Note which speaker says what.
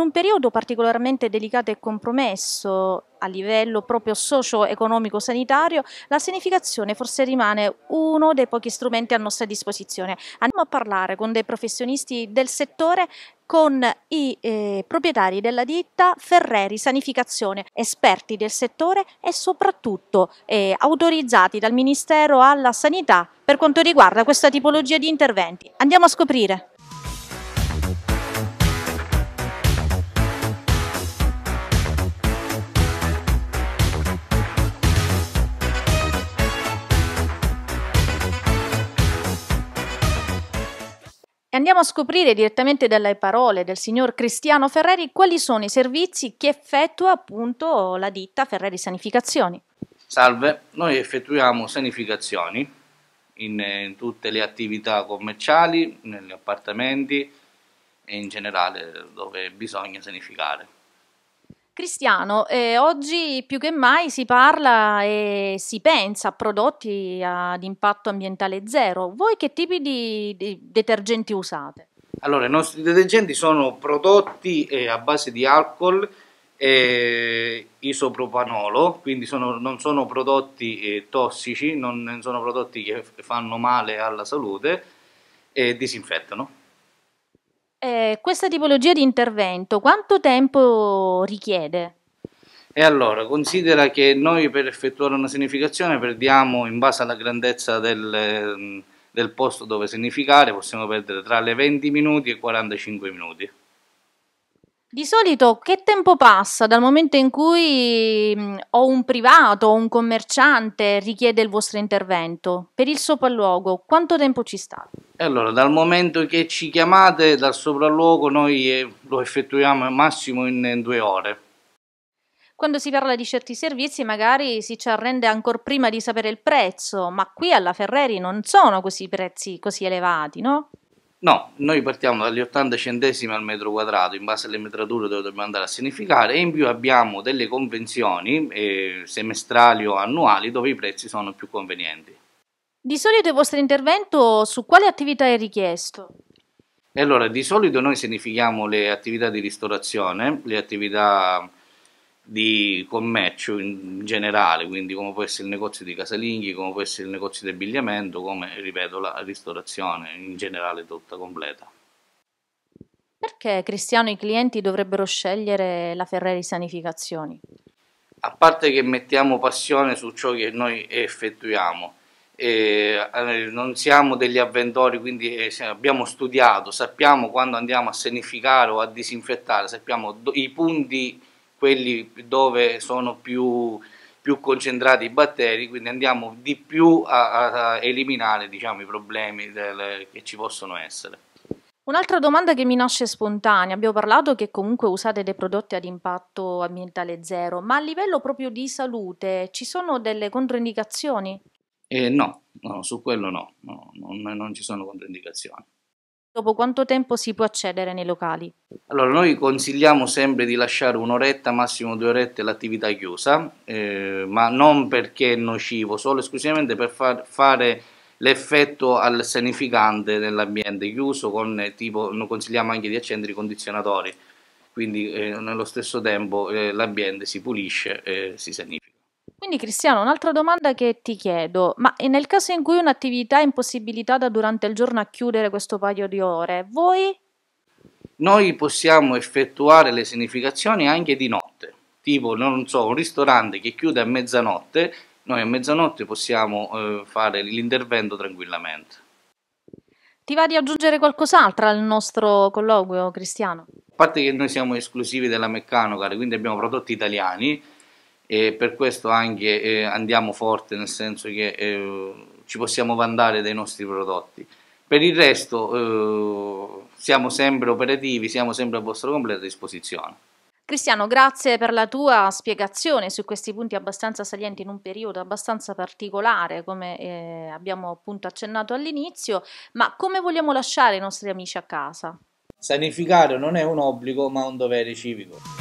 Speaker 1: un periodo particolarmente delicato e compromesso a livello proprio socio-economico-sanitario, la sanificazione forse rimane uno dei pochi strumenti a nostra disposizione. Andiamo a parlare con dei professionisti del settore con i eh, proprietari della ditta Ferreri Sanificazione, esperti del settore e soprattutto eh, autorizzati dal Ministero alla Sanità per quanto riguarda questa tipologia di interventi. Andiamo a scoprire. E andiamo a scoprire direttamente dalle parole del signor Cristiano Ferreri quali sono i servizi che effettua appunto la ditta Ferreri Sanificazioni.
Speaker 2: Salve, noi effettuiamo sanificazioni in, in tutte le attività commerciali, negli appartamenti e in generale dove bisogna sanificare.
Speaker 1: Cristiano, eh, oggi più che mai si parla e si pensa a prodotti ad impatto ambientale zero. Voi che tipi di, di detergenti usate?
Speaker 2: Allora, i nostri detergenti sono prodotti eh, a base di alcol e isopropanolo, quindi sono, non sono prodotti eh, tossici, non sono prodotti che fanno male alla salute e disinfettano.
Speaker 1: Eh, questa tipologia di intervento quanto tempo richiede?
Speaker 2: E allora, considera che noi per effettuare una significazione perdiamo in base alla grandezza del, del posto dove significare, possiamo perdere tra le 20 minuti e 45 minuti.
Speaker 1: Di solito che tempo passa dal momento in cui mh, mm, o un privato o un commerciante richiede il vostro intervento? Per il sopralluogo quanto tempo ci sta?
Speaker 2: Allora, dal momento che ci chiamate dal sopralluogo noi eh, lo effettuiamo al massimo in, in due ore.
Speaker 1: Quando si parla di certi servizi magari si ci arrende ancora prima di sapere il prezzo, ma qui alla Ferreri non sono così prezzi così elevati, no?
Speaker 2: No, noi partiamo dagli 80 centesimi al metro quadrato in base alle metrature dove dobbiamo andare a significare e in più abbiamo delle convenzioni eh, semestrali o annuali dove i prezzi sono più convenienti.
Speaker 1: Di solito il vostro intervento su quale attività è richiesto?
Speaker 2: Allora, di solito noi significhiamo le attività di ristorazione, le attività di commercio in generale, quindi come può essere il negozio di casalinghi, come può essere il negozio di abbigliamento, come ripeto la ristorazione in generale tutta completa.
Speaker 1: Perché Cristiano i clienti dovrebbero scegliere la Ferrari Sanificazioni?
Speaker 2: A parte che mettiamo passione su ciò che noi effettuiamo, eh, non siamo degli avventori, quindi eh, abbiamo studiato, sappiamo quando andiamo a sanificare o a disinfettare, sappiamo i punti quelli dove sono più, più concentrati i batteri, quindi andiamo di più a, a eliminare diciamo, i problemi del, che ci possono essere.
Speaker 1: Un'altra domanda che mi nasce spontanea, abbiamo parlato che comunque usate dei prodotti ad impatto ambientale zero, ma a livello proprio di salute ci sono delle controindicazioni?
Speaker 2: Eh, no, no, su quello no, no non, non ci sono controindicazioni.
Speaker 1: Dopo quanto tempo si può accedere nei locali?
Speaker 2: Allora, noi consigliamo sempre di lasciare un'oretta, massimo due orette l'attività chiusa, eh, ma non perché è nocivo, solo esclusivamente per far fare l'effetto al sanificante nell'ambiente chiuso, con, eh, tipo, noi consigliamo anche di accendere i condizionatori, quindi eh, nello stesso tempo eh, l'ambiente si pulisce e si sanifica.
Speaker 1: Quindi Cristiano, un'altra domanda che ti chiedo, ma eh, nel caso in cui un'attività è impossibilitata durante il giorno a chiudere questo paio di ore, voi?
Speaker 2: Noi possiamo effettuare le significazioni anche di notte, tipo non so, un ristorante che chiude a mezzanotte, noi a mezzanotte possiamo eh, fare l'intervento tranquillamente.
Speaker 1: Ti va di aggiungere qualcos'altro al nostro colloquio, Cristiano?
Speaker 2: A parte che noi siamo esclusivi della Meccanocar, quindi abbiamo prodotti italiani, e per questo anche eh, andiamo forte nel senso che eh, ci possiamo vantare dei nostri prodotti. Per il resto eh, siamo sempre operativi, siamo sempre a vostra completa disposizione.
Speaker 1: Cristiano, grazie per la tua spiegazione su questi punti abbastanza salienti in un periodo abbastanza particolare, come eh, abbiamo appunto accennato all'inizio, ma come vogliamo lasciare i nostri amici a casa?
Speaker 2: Sanificare non è un obbligo, ma un dovere civico.